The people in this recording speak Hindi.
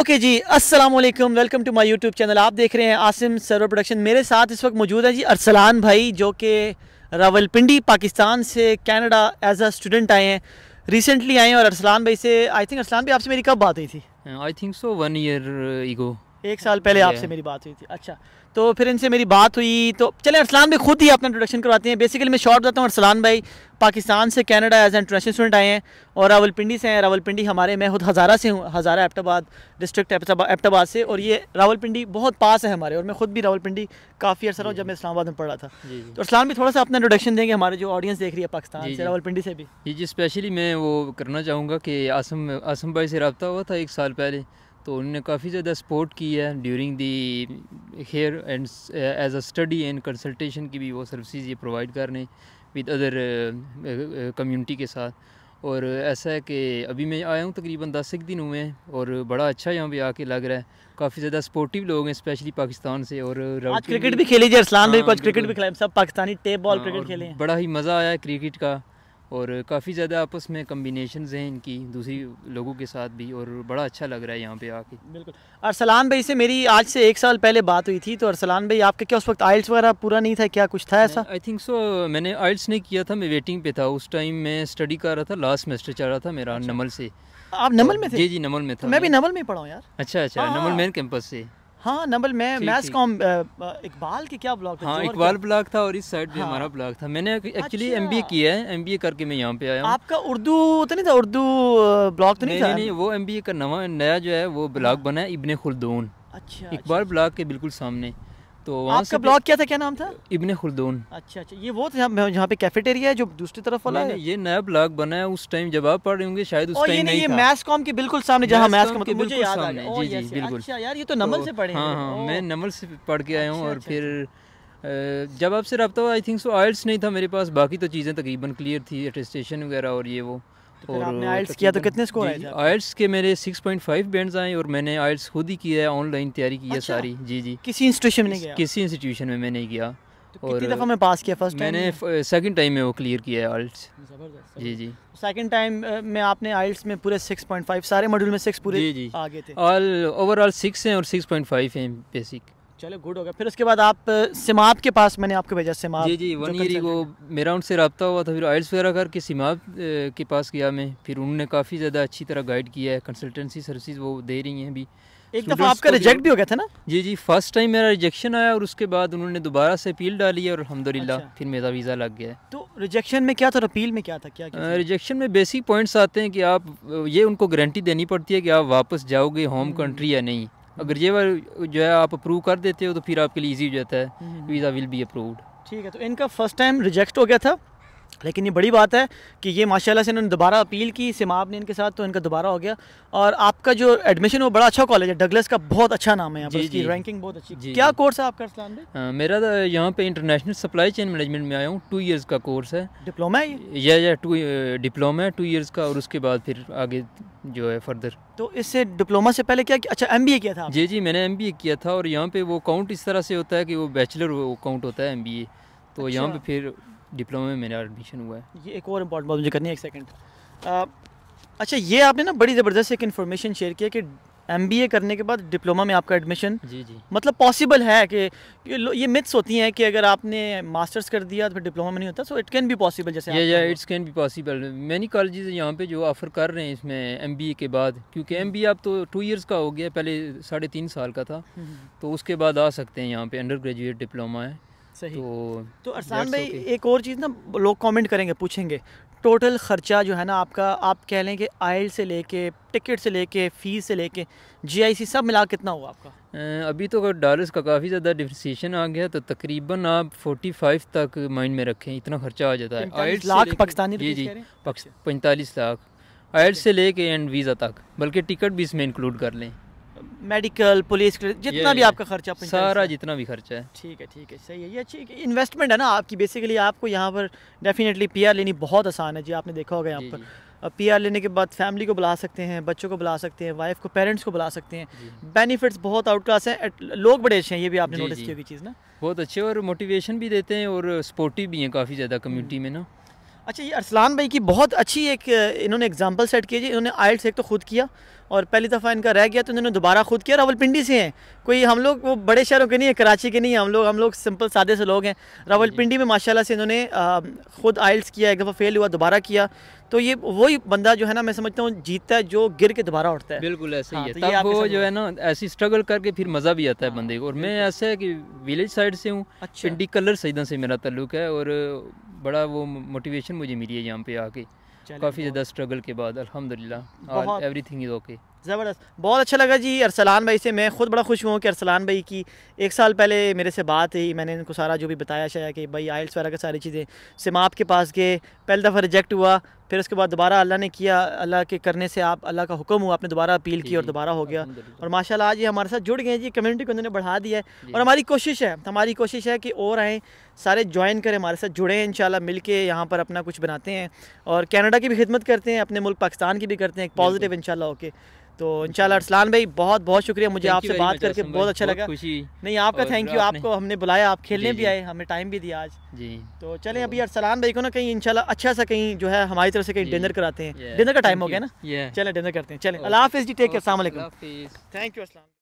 ओके जी अस्सलाम वालेकुम welcome to my YouTube channel आप देख रहे हैं आसिम सर्वर प्रोडक्शन मेरे साथ इस वक्त मौजूद है जी अरसलान भाई जो कि रावलपिंडी पाकिस्तान से कनाडा एज अ स्टूडेंट आए हैं रिसेंटली आए हैं और अरसलान भाई से आई थिंक अरसलान भाई आपसे मेरी कब बात हुई थी I think so one year ago एक साल पहले आपसे मेरी बात हुई थी अच्छा तो फिर इनसे मेरी बात हुई तो चले अरसलान भाई खुद ही अपना इंट्रोडक्शन करवाते हैं बेसिकली मैं शॉर्ट बताता हूँ अरसलान भाई पाकिस्तान से कनाडा एज इंटरनेशनल स्टूडेंट आए हैं और रावलपिंडी से हैं रावलपिंडी हमारे मैं खुद हज़ारा से हूँ हज़ारा एप्टाबाद डिस्ट्रिक्ट एप्टाबाद से और ये रावलपिंडी बहुत पास है हमारे और मैं खुद भी रावलपिंडी काफ़ी अर्सर हूँ जब मैं इस्लाबाद में पढ़ा था तो अरसलान भी थोड़ा सा अपना इंट्रोडक्शन देंगे हमारे जो ऑडियंस देख रही है पाकिस्तान से रावलपिंडी से भी जी जी स्पेशली मैं वो करना चाहूँगा कि आसम आसम भाई से रबता हुआ था एक साल पहले तो उन्होंने काफ़ी ज़्यादा सपोर्ट की है during the hair and age a study and consultation की भी वो सर्विसेज ये प्रोवाइड कर रहे हैं विद अदर कम्युनिटी के साथ और ऐसा है कि अभी मैं आया हूँ तकरीबन दस एक दिन हुए हैं और बड़ा अच्छा यहाँ पे आके लग रहा है काफ़ी ज़्यादा सपोर्टिव लोग हैं स्पेशली पाकिस्तान से और आज क्रिकेट भी खेली जी अरसलान भी हाँ, कुछ क्रिकेट भी खिलाए सब पाकिस्तानी टेप बॉल क्रिकेट खेले बड़ा ही मज़ा आया क्रिकेट का और काफ़ी ज़्यादा आपस में कम्बिनेशन हैं इनकी दूसरी लोगों के साथ भी और बड़ा अच्छा लग रहा है यहाँ पे आके बिल्कुल अरसलान भाई से मेरी आज से एक साल पहले बात हुई थी तो अरसलान भाई आपका क्या उस वक्त आइल्स वगैरह पूरा नहीं था क्या कुछ था ऐसा आई थिंक सो मैंने आइल्स नहीं किया था मैं वेटिंग पे था उस टाइम मैं स्टडी कर रहा था लास्ट सेमेस्टर चल रहा था मेरा अच्छा। नमल से आप नमल तो में थे जी जी नमल में था तो मैं भी नमल में पढ़ा यार अच्छा अच्छा हाँ। नमल मेन कैंपस से हाँ नंबल मैं मैथ्स कॉम इकबाल के क्या ब्लॉक हाँ इकबाल ब्लॉक था और इस साइड भी हाँ। हमारा ब्लॉक था मैंने एक्चुअली एम बी ए किया है एम बी ए करके मैं यहाँ पे आया हूँ आपका उर्दू तो नहीं था उर्दू ब्लॉक तो नहीं, था नहीं वो एम बी ए का नवा नया जो है वो ब्लॉक हाँ। बना है इबन खुलदून अच्छा इकबाल अच्छा। ब्लॉक के बिल्कुल सामने तो आपका ब्लॉक क्या था क्या नाम था इब्ने खुलदून अच्छा अच्छा ये वो था जहाँ पे कैफेटेरिया है जो दूसरी तरफ वाला है ये नया ब्लॉक बना है उस टाइम जब आप पढ़ रहे होंगे शायद उस टाइम नहीं ये मैस कॉम के बिल्कुल सामने जहाँ मैस कॉम के मतलब बिल्कुल सामने जी जी बिल्कुल अच्छा यार ये तो नमल तो से पढ़े हाँ हाँ मैं नमल से पढ़ के आया हूँ अच्छा, और अच्छा, फिर अच्छा। जब आपसे रबता हुआ आई थिंक सो आयल्स नहीं था मेरे पास बाकी तो चीज़ें तकरीबन क्लियर थी अटेस्टेशन वगैरह और ये वो तो और आयल्स किया तो कितने स्कोर आए आयल्स के मेरे 6.5 बैंड्स आए और मैंने आयल्स खुद ही किया है ऑनलाइन तैयारी की है अच्छा। सारी जी जी किसी इंस्टीट्यूशन में नहीं किसी इंस्टीट्यूशन में मैंने नहीं किया तो और दफ़ा मैं पास किया फर्स्ट मैंने सेकंड टाइम में वो क्लियर किया है आइल्स जी जी सेकंड टाइम में आपने आइल्स में पूरे 6.5 सारे मॉड्यूल में 6 पूरे जी जी आ गए थे ऑल ओवरऑल 6 हैं और 6.5 हैं बेसिक चलो गुड हो गया फिर उसके बाद आप सिमाब के पास मैंने आपको भेजा सिमाब जी जी वन ईयर वो मेरा उनसे रबता हुआ था फिर आयल्स वगैरह करके सिमाब के पास गया मैं फिर उन्होंने काफ़ी ज़्यादा अच्छी तरह गाइड किया है कंसल्टेंसी सर्विस वो दे रही हैं अभी एक दफ़ा आपका रिजेक्ट भी हो गया था ना जी जी फर्स्ट टाइम मेरा रिजेक्शन आया और उसके बाद उन्होंने दोबारा से अपील डाली है और अलहमदिल्ला अच्छा। फिर मेरा वीज़ा लग गया तो रिजेक्शन में क्या था अपील में क्या था क्या, क्या रिजेक्शन में बेसिक पॉइंट्स आते हैं कि आप ये उनको गारंटी देनी पड़ती है कि आप वापस जाओगे होम हम्म। कंट्री या नहीं अगर ये जो है आप अप्रूव कर देते हो तो फिर आपके लिए ईजी हो जाता है वीज़ा विल बी अप्रूव्ड ठीक है तो इनका फर्स्ट टाइम रिजेक्ट हो गया था लेकिन ये बड़ी बात है कि ये माशाल्लाह से इन्होंने दोबारा अपील की सिमाब ने इनके साथ तो इनका दोबारा हो गया और आपका जो एडमिशन वो बड़ा अच्छा कॉलेज है डगलस का बहुत अच्छा नाम है जी, जी, रैंकिंग बहुत अच्छी जी, क्या कोर्स है आपका इस्लाम आ, मेरा तो यहाँ पे इंटरनेशनल सप्लाई चेन मैनेजमेंट में आया हूँ टू ईयर्स का कोर्स है डिप्लोमा है ये या टू डिप्लोमा है टू ईयर्स का और उसके बाद फिर आगे जो है फर्दर तो इससे डिप्लोमा से पहले क्या अच्छा एम किया था जी जी मैंने एम किया था और यहाँ पे वो काउंट इस तरह से होता है कि वो बैचलर काउंट होता है एम तो अच्छा। यहाँ पे फिर डिप्लोमा में मेरा एडमिशन हुआ है ये एक और इम्पॉर्टेंट बात मुझे करनी है एक सेकंड अच्छा ये आपने ना बड़ी ज़बरदस्त एक इन्फॉर्मेशन शेयर किया कि एम करने के बाद डिप्लोमा में आपका एडमिशन जी जी मतलब पॉसिबल है कि ये मिथ्स होती हैं कि अगर आपने मास्टर्स कर दिया तो फिर डिप्लोमा में नहीं होता सो इट कैन भी पॉसिबल जैसे या या इट्स कैन भी पॉसिबल मैनी कॉलेजेस यहाँ पे जो ऑफ़र कर रहे हैं इसमें एम के बाद क्योंकि एम हम्म। बी अब तो टू ईयर्स का हो गया पहले साढ़े तीन साल का था हम्म। तो उसके बाद आ सकते हैं यहाँ पर अंडर ग्रेजुएट डिप्लोमा है सही तो तो अरसान भाई एक और चीज़ ना लोग कमेंट करेंगे पूछेंगे टोटल ख़र्चा जो है ना आपका आप कह लें कि आयल से लेके टिकट से लेके फ़ीस से लेके जीआईसी सब मिला कितना हुआ आपका अभी तो अगर डॉलर्स का काफ़ी ज़्यादा डिफ्रेंसीशन आ गया तो तकरीबन आप 45 तक माइंड में रखें इतना खर्चा आ जाता है आयल्स लाख पाकिस्तानी जी जी पैंतालीस लाख आयल से लेके एंड वीज़ा तक बल्कि टिकट भी इसमें इंक्लूड कर लें मेडिकल पुलिस जितना भी आपका खर्चा सारा जितना भी खर्चा है ठीक है ठीक है सही है ये अच्छी इन्वेस्टमेंट है ना आपकी बेसिकली आपको यहाँ पर डेफिनेटली पीआर लेनी बहुत आसान है जी आपने देखा होगा यहाँ पर पी आर लेने के बाद फैमिली को बुला सकते हैं बच्चों को बुला सकते हैं वाइफ को पेरेंट्स को बुला सकते हैं बेनिफिट्स बहुत आउट क्लास हैं लोग बड़े अच्छे हैं ये भी आपने नोटिस की होगी चीज़ ना बहुत अच्छे और मोटिवेशन भी देते हैं और सपोर्टिव भी हैं काफ़ी ज़्यादा कम्युनिटी हम्म। में ना अच्छा ये अरसलान भाई की बहुत अच्छी एक इन्होंने एग्जांपल सेट की जी इन्होंने आइल्स एक तो ख़ुद किया और पहली दफ़ा इनका रह गया तो इन्होंने दोबारा ख़ुद किया रावलपिंडी से हैं कोई हम लोग वो बड़े शहरों के नहीं है कराची के नहीं है हम लोग हम लोग सिंपल सादे से लोग हैं रावलपिंडी में माशाल्लाह से इन्होंने ख़ुद आइल्स किया एक दफ़ा फेल हुआ दोबारा किया तो ये वही बंदा जो है ना मैं समझता हूँ जीतता है जो गिर के दोबारा उठता है बिल्कुल ऐसे ही हाँ, है तो वो जो है ना ऐसी स्ट्रगल करके फिर मज़ा भी आता है हाँ, बंदे को और मैं ऐसा है कि विलेज साइड से हूँ अच्छा। पिंडी कलर सईदा से मेरा तल्लुक है और बड़ा वो मोटिवेशन मुझे मिली है यहाँ पे आके काफ़ी ज़्यादा स्ट्रगल के बाद अल्हम्दुलिल्लाह इज़ ओके ज़बरदस्त बहुत अच्छा लगा जी अरसलान भाई से मैं ख़ुद बड़ा खुश हुआ कि अरसलान भाई की एक साल पहले मेरे से बात हुई मैंने इनको सारा जो भी बताया शाया कि भाई आइल्स वगैरह का सारी चीज़ें सिम आपके पास गए पहली दफ़ा रिजेक्ट हुआ फिर उसके बाद दोबारा अल्लाह ने किया अल्लाह के करने से आप अल्लाह का हुक्म हुआ आपने दोबारा अपील की और दोबारा हो गया और माशाल्लाह आज ये हमारे साथ जुड़ गए जी कम्युनिटी को उन्होंने बढ़ा दिया है और हमारी कोशिश है हमारी कोशिश है कि और आएँ सारे ज्वाइन करें हमारे साथ जुड़े इन शाला मिल के यहाँ पर अपना कुछ बनाते हैं और कैनेडा की भी खिदमत करते हैं अपने मुल्क पाकिस्तान की भी करते हैं एक पॉजिटिव इनशाला ओके तो इंशाल्लाह अरसलान भाई बहुत बहुत शुक्रिया मुझे आपसे बात करके बहुत अच्छा लगा लगा नहीं आपका थैंक यू आपको हमने बुलाया आप खेलने भी आए हमें टाइम भी दिया आज जी तो चलें अभी अरसलान भाई को ना कहीं इंशाल्लाह अच्छा सा कहीं जो है हमारी तरफ से कहीं डिनर कराते हैं डिनर का टाइम हो गया ना चले डिनर करते हैं चले अल्लाह हाफिज़ जी take care thank you Aslam